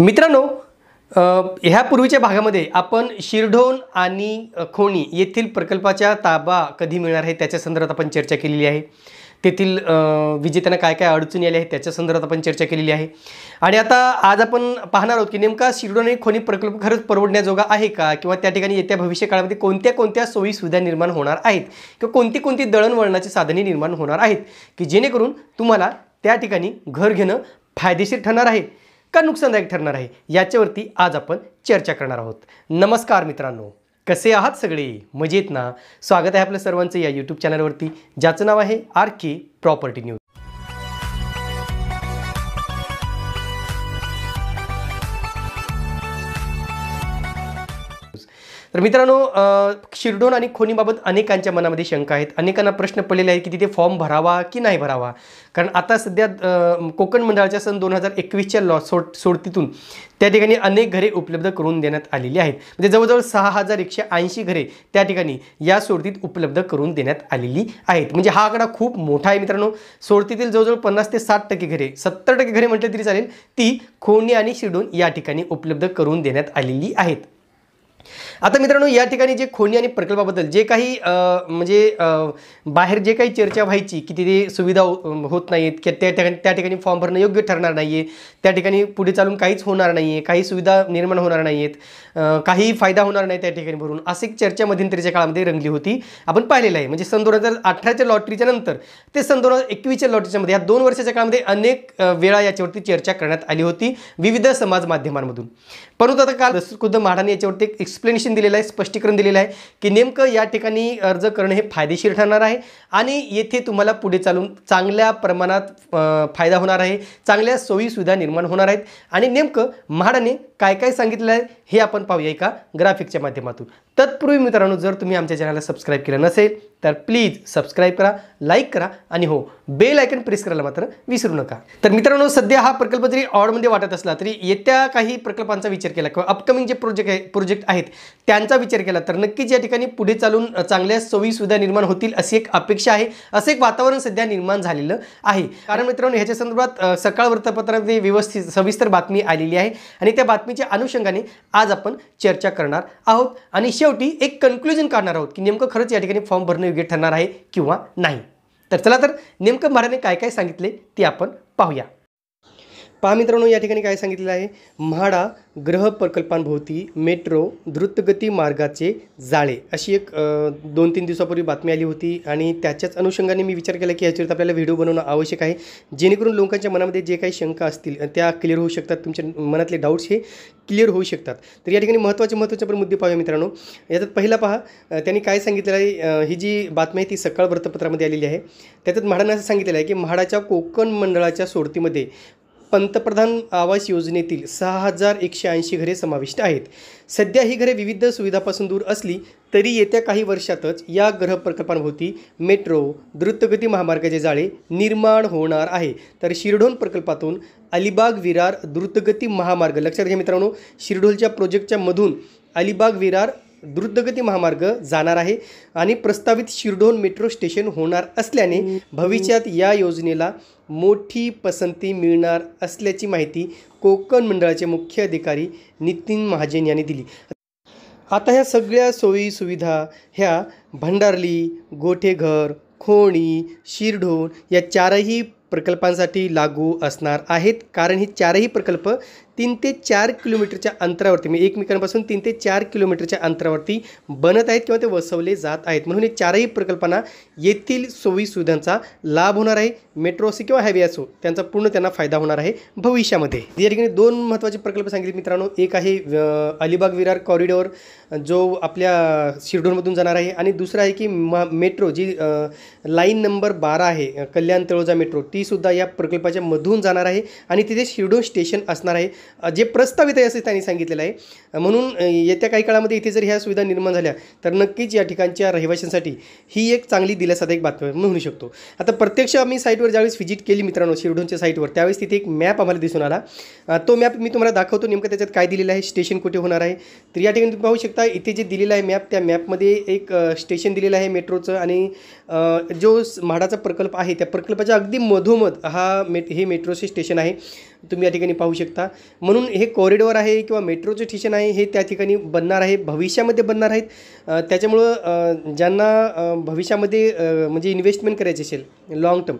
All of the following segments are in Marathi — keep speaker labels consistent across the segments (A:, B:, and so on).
A: मित्रांनो ह्या पूर्वीच्या भागामध्ये आपण शिरढोण आणि खोणी येथील प्रकल्पाच्या ताबा कधी मिळणार आहे त्याच्या संदर्भात आपण चर्चा केलेली आहे तेथील विजेत्यांना काय काय अडचणी आल्या आहेत त्याच्या संदर्भात आपण चर्चा केलेली आहे आणि आता आज आपण पाहणार आहोत की नेमका शिरडोन आणि खोणी प्रकल्प खरंच परवडण्याजोगा आहे का किंवा त्या ठिकाणी येत्या भविष्य काळामध्ये कोणत्या कोणत्या सोयी सुविधा निर्माण होणार आहेत किंवा कोणती कोणती दळणवळणाची साधने निर्माण होणार आहेत की जेणेकरून तुम्हाला त्या ठिकाणी घर घेणं फायदेशीर ठरणार आहे का नुकसानदायक ठरणार आहे याच्यावरती आज आपण चर्चा करणार आहोत नमस्कार मित्रांनो कसे आहात सगळे मजेत ना स्वागत आहे आपल्या सर्वांचं या यूट्यूब चॅनलवरती ज्याचं नाव आहे आर के प्रॉपर्टी न्यूज तर मित्रांनो शिरडोन आणि खोनीबाबत अनेकांच्या मनामध्ये शंका आहेत अनेकांना प्रश्न पडलेले आहेत की तिथे फॉर्म भरावा की नाही भरावा कारण आता सध्या कोकण मंडळाच्या सन दोन हजार एकवीसच्या लॉ सोड सोडतीतून त्या ठिकाणी अनेक घरे उपलब्ध करून देण्यात आलेली आहेत म्हणजे जवळजवळ सहा हजार एकशे ऐंशी घरे त्या ठिकाणी या सोडतीत उपलब्ध करून देण्यात आलेली आहेत म्हणजे हा आकडा खूप मोठा आहे मित्रांनो सोडतीतील जवळजवळ पन्नास ते साठ टक्के घरे सत्तर टक्के घरे म्हटले तरी चालेल ती खोणी आणि शिरडोन या ठिकाणी उपलब्ध करून देण्यात आलेली आहेत आता मित्रांनो या ठिकाणी जे खोनी आणि प्रकल्पाबद्दल जे काही म्हणजे बाहेर जे काही चर्चा व्हायची की तिथे सुविधा होत नाहीत की त्या ठिकाणी त्या ठिकाणी फॉर्म भरणं योग्य ठरणार नाही आहे त्या ठिकाणी पुढे चालून काहीच होणार नाही आहे काही सुविधा निर्माण होणार नाही आहेत काही फायदा होणार नाही त्या ठिकाणी भरून असे चर्चा मध्यंतरीच्या काळामध्ये रंगली होती आपण पाहिलेलं आहे म्हणजे सन दोन हजार अठराच्या लॉटरीच्या नंतर ते सन दोन हजार एकवीसच्या मध्ये या दोन वर्षाच्या काळामध्ये अनेक वेळा याच्यावरती चर्चा करण्यात आली होती विविध समाज माध्यमांमधून परंतु आता काल खुद्द महाडाने याच्यावरती एक एक्सप्लेनेशन दिलेलं आहे स्पष्टीकरण दिलेलं आहे की नेमकं या ठिकाणी अर्ज करणं हे फायदेशीर ठरणार आहे आणि येथे तुम्हाला पुढे चालून चांगल्या प्रमाणात फायदा होणार आहे चांगल्या सोयीसुविधा निर्माण होणार आहेत आणि नेमकं म्हाडाने काय काय सांगितलं आहे हे आपण पाहूया एका ग्राफिकच्या माध्यमातून तत्पूर्वी मित्रांनो जर तुम्ही आमच्या चॅनलला सबस्क्राईब केलं नसेल तर प्लीज सबस्क्राईब करा लाईक करा आणि हो बेल आयकन प्रेस करायला मात्र विसरू नका तर मित्रांनो सध्या हा प्रकल्प जरी ऑडमध्ये वाटत असला तरी येत्या काही प्रकल्पांचा विचार केला किंवा अपकमिंग जे प्रोजेक्ट आहे प्रोजेक्ट आहेत त्यांचा विचार केला तर नक्कीच या ठिकाणी पुढे चालून चांगल्या सुविधा निर्माण होतील अशी एक अपेक्षा आहे असं एक वातावरण सध्या निर्माण झालेलं आहे कारण मित्रांनो ह्याच्या संदर्भात सकाळ वृत्तपत्रामध्ये व्यवस्थित सविस्तर बातमी आलेली आहे आणि त्या बातमीच्या अनुषंगाने आज आपण चर्चा करणार आहोत आणि शेवटी एक कन्क्लुजन काढणार आहोत की नेमकं खरंच या ठिकाणी फॉर्म भरणं योग्य ठरणार आहे किंवा नाही तर चला तर नेमकं महाराजांनी काय काय सांगितले ते आपण पाहूया पहा मित्रांनो या ठिकाणी काय सांगितलेलं आहे म्हाडा ग्रह प्रकल्पांभोवती मेट्रो द्रुतगती मार्गाचे जाळे अशी एक दोन तीन दिवसापूर्वी बातमी आली होती आणि त्याच्याच अनुषंगाने मी विचार केला की याच्यावर आपल्याला व्हिडिओ बनवणं आवश्यक आहे जेणेकरून लोकांच्या मनामध्ये जे काही शंका असतील त्या क्लिअर होऊ शकतात तुमच्या मनातले डाऊट्स हे क्लिअर होऊ शकतात तर या ठिकाणी महत्त्वाचे महत्त्वाचे पण मुद्दे पाहूया मित्रांनो याच्यात पहिला पहा त्यांनी काय सांगितलेलं आहे ही जी बातमी आहे ती सकाळ वृत्तपत्रामध्ये आलेली आहे त्याच्यात म्हाडानं असं सांगितलेलं आहे की म्हाडाच्या कोकण मंडळाच्या सोडतीमध्ये पंतप्रधान आवास योजनेतील सहा हजार एकशे ऐंशी घरे समाविष्ट आहेत सध्या ही घरे विविध सुविधापासून दूर असली तरी येत्या काही वर्षातच या ग्रह प्रकल्पांभोवती मेट्रो द्रुतगती महामार्गाचे जाळे निर्माण होणार आहे तर शिरढोल प्रकल्पातून अलिबाग विरार द्रुतगती महामार्ग लक्षात घ्या मित्रांनो शिरढोलच्या प्रोजेक्टच्या मधून अलिबाग विरार द्रुतगती महामार्ग जाणार आहे आणि प्रस्तावित शिरडोन मेट्रो स्टेशन होणार असल्याने भविष्यात या योजनेला मोठी पसंती मिळणार असल्याची माहिती कोकण मंडळाचे मुख्य अधिकारी नितीन महाजन यांनी दिली आता ह्या सगळ्या सोयी सुविधा ह्या भंडारली गोठेघर खोणी शिरढोण या चारही प्रकल्पांसाठी लागू असणार आहेत कारण हे चारही प्रकल्प तीन ते चार किलोमीटरच्या अंतरावरती म्हणजे एकमेकांपासून तीन ते चार किलोमीटरच्या अंतरावरती बनत आहेत किंवा ते वसवले जात आहेत म्हणून हे चारही प्रकल्पांना येथील सोयी सुविधांचा लाभ होणार आहे मेट्रो असो किंवा हायवे असो त्यांचा पूर्ण त्यांना फायदा होणार आहे भविष्यामध्ये या ठिकाणी दोन महत्त्वाचे प्रकल्प सांगितले मित्रांनो एक आहे अलिबाग विरार कॉरिडॉर जो आपल्या शिरडूरमधून जाणार आहे आणि दुसरा आहे की म मेट्रो जी लाईन नंबर बारा आहे कल्याण तळोजा मेट्रो तीसुद्धा या प्रकल्पाच्या मधून जाणार आहे आणि तिथे शिरडूर स्टेशन असणार आहे जे प्रस्तावित आहे असं त्यांनी सांगितलेलं आहे म्हणून येत्या काही काळामध्ये इथे जर ह्या सुविधा निर्माण झाल्या तर नक्कीच या ठिकाणच्या रहिवाशांसाठी ही एक चांगली दिलासादायक बातमी म्हणू शकतो आता प्रत्यक्ष आम्ही साईटवर ज्यावेळेस व्हिजिट केली मित्रांनो शिरढोणच्या साईटवर त्यावेळेस तिथे एक मॅप आम्हाला दिसून आला तो मॅप मी तुम्हाला दाखवतो नेमकं त्याच्यात काय दिलेलं आहे स्टेशन कुठे होणार आहे तर या ठिकाणी तुम्ही पाहू शकता इथे जे दिलेलं आहे मॅप त्या मॅपमध्ये एक स्टेशन दिलेलं आहे मेट्रोचं आणि जो म्हाडाचा प्रकल्प आहे त्या प्रकल्पाच्या अगदी मधोमध हा मे हे मेट्रोचे स्टेशन आहे तुम्ही या ठिकाणी पाहू शकता म्हणून हे कॉरिडॉर आहे किंवा मेट्रोचं स्टेशन आहे हे त्या ठिकाणी बनणार आहे भविष्यामध्ये बनणार आहेत त्याच्यामुळं ज्यांना भविष्यामध्ये म्हणजे इन्व्हेस्टमेंट करायची असेल लाँग टर्म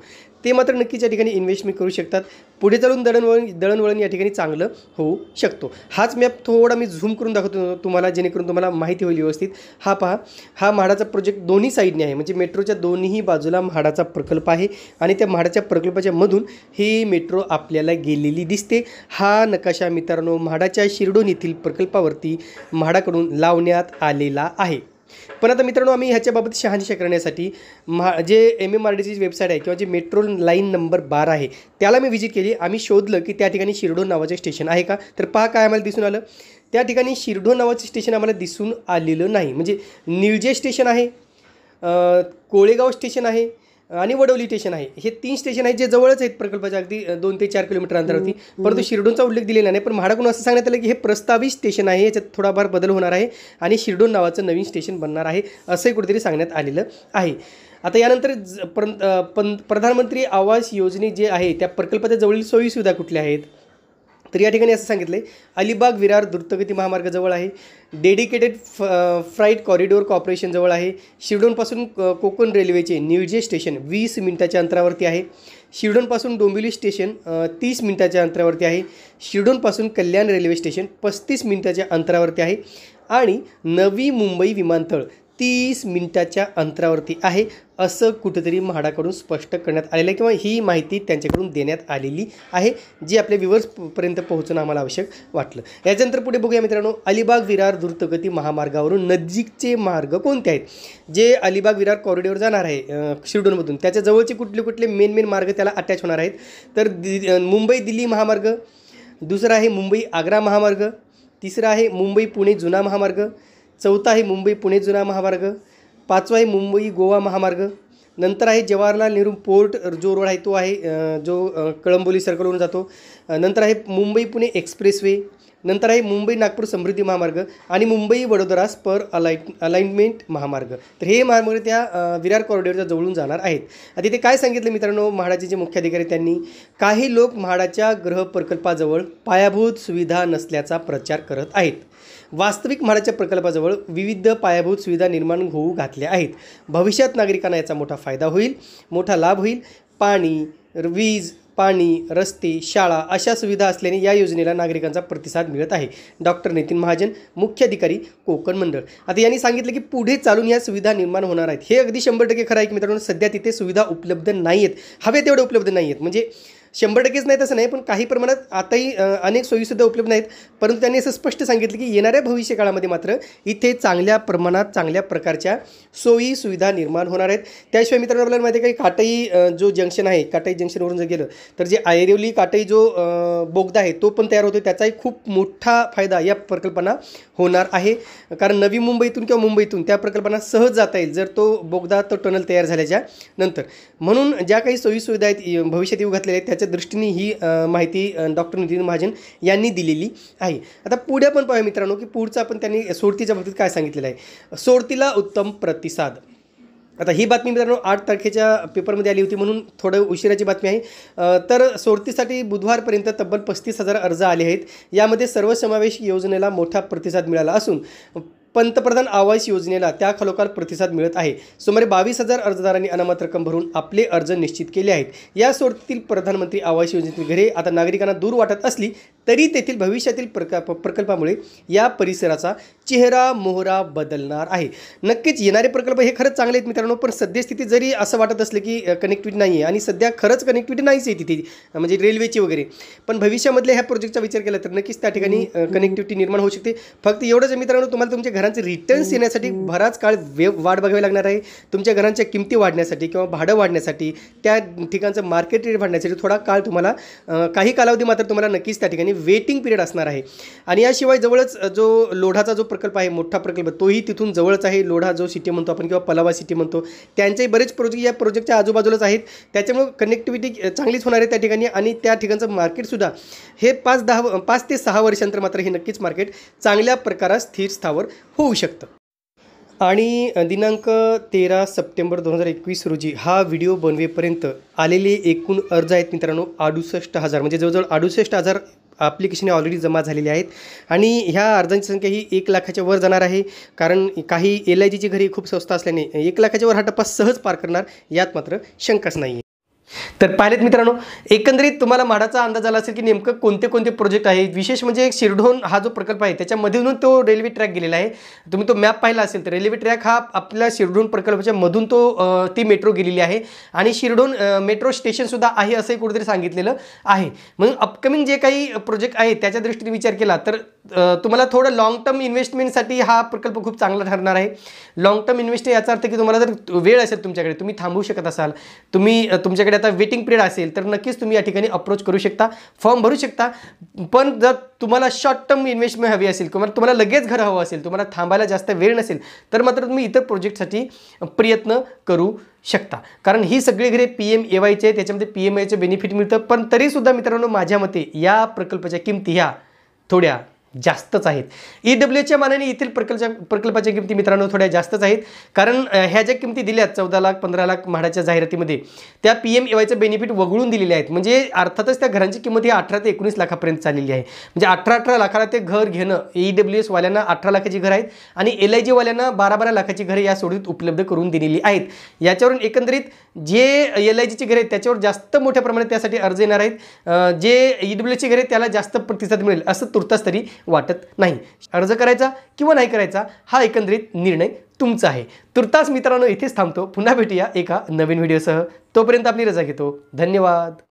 A: ते मात्र नक्कीच या ठिकाणी इन्व्हेस्टमेंट करू शकतात पुढे चालून दळणवळण दळणवळण या ठिकाणी चांगलं होऊ शकतो हाच मॅप थोडा मी झूम करून दाखवतो तुम्हाला जेणेकरून तुम्हाला माहिती होईल व्यवस्थित हा पहा हा म्हाडाचा प्रोजेक्ट दोन्ही साईडने आहे म्हणजे मेट्रोच्या दोन्ही बाजूला म्हाडाचा प्रकल्प आहे आणि त्या म्हाडाच्या प्रकल्पाच्या मधून ही मेट्रो आपल्याला गेलेली दिसते हा नकाशा मित्रांनो म्हाडाच्या शिरडोन येथील प्रकल्पावरती म्हाडाकडून लावण्यात आलेला आहे पण आता मित्रांनो आम्ही ह्याच्याबाबत शहानिशा करण्यासाठी Maha J M M R डीची वेबसाईट आहे किंवा जे मेट्रो लाईन नंबर बारा आहे त्याला मी व्हिजिट केली आम्ही शोधलं की त्या ठिकाणी शिर्डो नावाचं स्टेशन आहे का तर पहा काय आम्हाला दिसून आलं त्या ठिकाणी शिर्डो नावाचं स्टेशन आम्हाला दिसून आलेलं नाही म्हणजे निळजे स्टेशन आहे कोळेगाव स्टेशन आहे आणि वडवली स्टेशन आहे हे तीन स्टेशन आहेत जे जवळच आहेत प्रकल्पाच्या अगदी दोन ते चार किलोमीटर अंतरावरती परंतु शिर्डोनचा उल्लेख दिलेला नाही पण म्हाडाकडून असं सांगण्यात आलं की हे प्रस्तावित स्टेशन आहे याच्यात थोडाफार बदल होणार आहे आणि शिर्डोन नावाचं नवीन स्टेशन बनणार आहे असंही कुठेतरी सांगण्यात आलेलं आहे आता यानंतर प्रधानमंत्री आवास योजने जे आहे त्या प्रकल्पाच्या जवळील सोयीसुविधा कुठल्या आहेत तर या ठिकाणी असं सांगितलं आहे अलिबाग विरार द्रुतगती महामार्गाजवळ आहे डेडिकेटेड फ फ्राईट कॉरिडोर कॉर्पोरेशनजवळ आहे शिरडोनपासून कोकण रेल्वेचे निळजे स्टेशन वीस मिनिटाच्या अंतरावरती आहे शिरडोनपासून डोंबिवली स्टेशन तीस मिनिटाच्या अंतरावरती आहे शिरडोनपासून कल्याण रेल्वे स्टेशन पस्तीस मिनिटाच्या अंतरावरती आहे आणि नवी मुंबई विमानतळ तीस मिनटाच्या अंतरावरती आहे असं कुठेतरी म्हाडाकडून स्पष्ट करण्यात आलेलं आहे किंवा ही माहिती त्यांच्याकडून देण्यात आलेली आहे जी आपल्या व्हिवर्सपर्यंत पोहोचणं आम्हाला आवश्यक वाटलं याच्यानंतर पुढे बघूया मित्रांनो अलिबाग विरार द्रुतगती महामार्गावरून नजीकचे मार्ग कोणते आहेत जे अलिबाग विरार कॉरिडॉर जाणार आहे शिरडूनमधून त्याच्या जवळचे कुठले कुठले मेन मेन मार्ग त्याला अटॅच होणार आहेत तर दि मुंबई दिल्ली महामार्ग दुसरा आहे मुंबई आग्रा महामार्ग तिसरा आहे मुंबई पुणे जुना महामार्ग चौथा आहे मुंबई पुणे जुना महामार्ग पाचवा आहे मुंबई गोवा महामार्ग नंतर आहे जवाहरलाल नेहरू पोर्ट जो रोड आहे तो आहे जो कळंबोली सर्कलवरून जातो नंतर आहे मुंबई पुणे एक्सप्रेसवे नंतर आहे मुंबई नागपूर समृद्धी महामार्ग आणि मुंबई वडोदरा स्पर अलाइ अलाइनमेंट महामार्ग तर हे महामार्ग त्या विरार कॉरिडॉरच्या जवळून जाणार आहेत आता तिथे काय सांगितलं मित्रांनो म्हाडाचे जे मुख्याधिकारी त्यांनी काही लोक म्हाडाच्या ग्रह प्रकल्पाजवळ पायाभूत सुविधा नसल्याचा प्रचार करत आहेत वास्तविक म्हाडाच्या प्रकल्पाजवळ विविध पायाभूत सुविधा निर्माण होऊ घातल्या आहेत भविष्यात नागरिकांना याचा मोठा फायदा होईल मोठा लाभ होईल पाणी वीज पाणी रस्ते शाळा अशा सुविधा असल्याने या योजनेला नागरिकांचा प्रतिसाद मिळत आहे डॉक्टर नितीन महाजन मुख्य अधिकारी कोकण मंडळ आता यांनी सांगितलं की पुढे चालून या सुविधा निर्माण होणार आहेत हे अगदी शंभर टक्के खरं आहे की मित्रांनो सध्या तिथे सुविधा उपलब्ध नाही आहेत हवे तेवढे उपलब्ध नाही आहेत म्हणजे शंभर टक्केच नाहीत असं नाही पण काही प्रमाणात आताही अनेक सोयीसुद्धा उपलब्ध नाहीत परंतु त्यांनी असं स्पष्ट सांगितलं की येणाऱ्या भविष्यकाळामध्ये मात्र इथे चांगल्या प्रमाणात चांगल्या प्रकारच्या सोयी सुविधा निर्माण होणार आहेत त्याशिवाय मित्रांनो आपल्याला माहिती काही काटई जो जंक्शन आहे काटई जंक्शनवरून जर गेलं तर जे आयरिवली काटई जो बोगदा आहे तो पण तयार होतो त्याचाही खूप मोठा फायदा या प्रकल्पांना होणार आहे कारण नवी मुंबईतून किंवा मुंबईतून त्या प्रकल्पांना सहज जाता येईल जर तो बोगदा तो टनल तयार झाल्याच्या नंतर म्हणून ज्या काही सोयी सुविधा आहेत भविष्यात येऊ घातलेल्या आहेत त्याच्या करण्याच्या दृष्टीने ही माहिती डॉक्टर नितीन महाजन यांनी दिलेली आहे आता पुढे आपण पाहूया मित्रांनो की पुढचं आपण त्यांनी सोडतीच्या बाबतीत काय सांगितलेलं आहे सोडतीला उत्तम प्रतिसाद आता ही बातमी मित्रांनो आठ तारखेच्या पेपरमध्ये आली होती म्हणून थोडं उशिराची बातमी आहे तर सोडतीसाठी बुधवारपर्यंत तब्बल पस्तीस हजार अर्ज आले आहेत यामध्ये सर्वसमावेश योजनेला मोठा प्रतिसाद मिळाला असून पंतप्रधान आवास योजनेला त्या खालोखाल प्रतिसाद मिळत आहे सुमारे बावीस हजार अर्जदारांनी अनामत रक्कम भरून आपले अर्ज निश्चित केले आहेत या सोडतील प्रधानमंत्री आवास योजनेतील घरे आता नागरिकांना दूर वाटत असली तरी तेथील भविष्यातील प्रकल्प प्रकल्पामुळे या परिसराचा चेहरा मोहरा बदलणार आहे नक्कीच येणारे प्रकल्प हे खरंच चांगले आहेत मित्रांनो पण सद्यस्थिती जरी असं वाटत असलं की कनेक्टिव्हिटी नाही आहे आणि सध्या खरंच कनेक्टिव्हिटी नाहीच आहे तिथे म्हणजे रेल्वेची वगैरे पण भविष्यामधल्या ह्या प्रोजेक्टचा विचार केला तर नक्कीच त्या ठिकाणी कनेक्टिव्हिटी निर्माण होऊ शकते फक्त एवढंच मित्रांनो तुम्हाला तुमच्या घरांचे रिटर्न्स येण्यासाठी बराच काळ वेब वाट बघावी लागणार आहे तुमच्या घरांच्या किमती वाढण्यासाठी किंवा भाडं वाढण्यासाठी त्या ठिकाणचं मार्केट रेट वाढण्यासाठी थोडा काळ तुम्हाला काही कालावधी मात्र तुम्हाला नक्कीच त्या ठिकाणी वेटिंग पिरियड असणार आहे आणि याशिवाय जवळच जो लोढाचा जो प्रकल्प आहे मोठा प्रकल्प तोही तिथून जवळच आहे लोढा जो सिटी म्हणतो आपण किंवा पलावा सिटी म्हणतो त्यांचेही बरेच प्रोजेक्ट या प्रोजेक्टच्या आजूबाजूलाच आहेत त्याच्यामुळे कनेक्टिव्हिटी चांगलीच होणार आहे त्या ठिकाणी आणि त्या ठिकाणचं मार्केटसुद्धा हे पाच दहा पाच ते सहा वर्षांतर मात्र हे नक्कीच मार्केट चांगल्या प्रकारात स्थिर स्थावर होऊ शकतं आणि दिनांक तेरा सप्टेंबर दोन हजार एकवीस रोजी हा व्हिडिओ बनवेपर्यंत आलेले एकूण अर्ज आहेत मित्रांनो अडुसष्ट हजार म्हणजे जवळजवळ अडुसष्ट हजार ॲप्लिकेशने ऑलरेडी जमा झालेली आहेत आणि ह्या अर्जांची संख्या ही एक लाखाच्या वर जाणार आहे कारण काही एल आय जीची घरी खूप स्वस्त असल्याने एक लाखाच्या वर हा टप्पा सहज पार करणार यात मात्र शंकाच नाही तर पाहिलेत मित्रांनो एकंदरीत तुम्हाला माडाचा अंदाज आला असेल की नेमकं कोणते कोणते प्रोजेक्ट आहे विशेष म्हणजे शिरढोण हा जो प्रकल्प आहे त्याच्यामधून तो रेल्वे ट्रॅक गेलेला आहे तुम्ही तो मॅप पाहिला असेल तर रेल्वे ट्रॅक हा आपल्या शिरढोण प्रकल्पाच्या मधून तो ती मेट्रो गेलेली आहे आणि शिरढोण मेट्रो स्टेशनसुद्धा आहे असंही कुठेतरी सांगितलेलं आहे म्हणून अपकमिंग जे काही प्रोजेक्ट आहे त्याच्या दृष्टीने विचार केला तर तुम्हाला थोडं लाँग टर्म इन्व्हेस्टमेंटसाठी हा प्रकल्प खूप चांगला ठरणार आहे लाँग टर्म इन्व्हेस्टमेंट याचा अर्थ की तुम्हाला जर वेळ असेल तुमच्याकडे तुम्ही थांबू शकत असाल तुम्ही तुमच्याकडे आता वेटिंग पिरियड असेल तर नक्कीच तुम्ही या ठिकाणी अप्रोच करू शकता फॉर्म भरू शकता पण जर तुम्हाला शॉर्ट टर्म इन्व्हेस्टमेंट हवी असेल किंवा तुम्हाला लगेच घर हवं असेल तुम्हाला थांबायला जास्त वेळ नसेल तर मात्र तुम्ही इतर प्रोजेक्टसाठी प्रयत्न करू शकता कारण ही सगळी घरे पी एम ए वायचे त्याच्यामध्ये पी एम आयचं बेनिफिट मिळतं पण तरीसुद्धा मित्रांनो माझ्या मते या प्रकल्पाच्या किमती ह्या थोड्या जास्तच आहेत ई e डब्ल्यू मानाने येथील प्रकल्प प्रकल्पाच्या किमती मित्रांनो थोड्या जास्तच आहेत कारण ह्या ज्या किमती आहेत चौदा लाख पंधरा लाख म्हाडाच्या जाहिरातीमध्ये त्या पी एम एवायचं बेनिफिट वगळून दिलेले आहेत म्हणजे अर्थातच त्या घरांची किंमत ही अठरा ते एकोणीस लाखापर्यंत चाललेली आहे म्हणजे अठरा अठरा लाखाला ते घर घेणं ई e डब्ल्यू वाल्यांना अठरा लाखाची घर आहेत आणि एल आय वाल्यांना बारा बारा लाखाची घरं या सोडीत उपलब्ध करून दिलेली आहेत याच्यावरून एकंदरीत जे एल आय जीची घरे आहेत त्याच्यावर जास्त मोठ्या प्रमाणात त्यासाठी अर्ज येणार आहेत जे ई e डब्ल्यूची घरे त्याला जास्त प्रतिसाद मिळेल असं तुर्तास तरी वाटत नाही अर्ज करायचा किंवा नाही करायचा हा एकंदरीत निर्णय तुमचा आहे तुर्तास मित्रांनो इथेच थांबतो पुन्हा भेटूया एका नवीन व्हिडिओसह तोपर्यंत आपली रजा घेतो धन्यवाद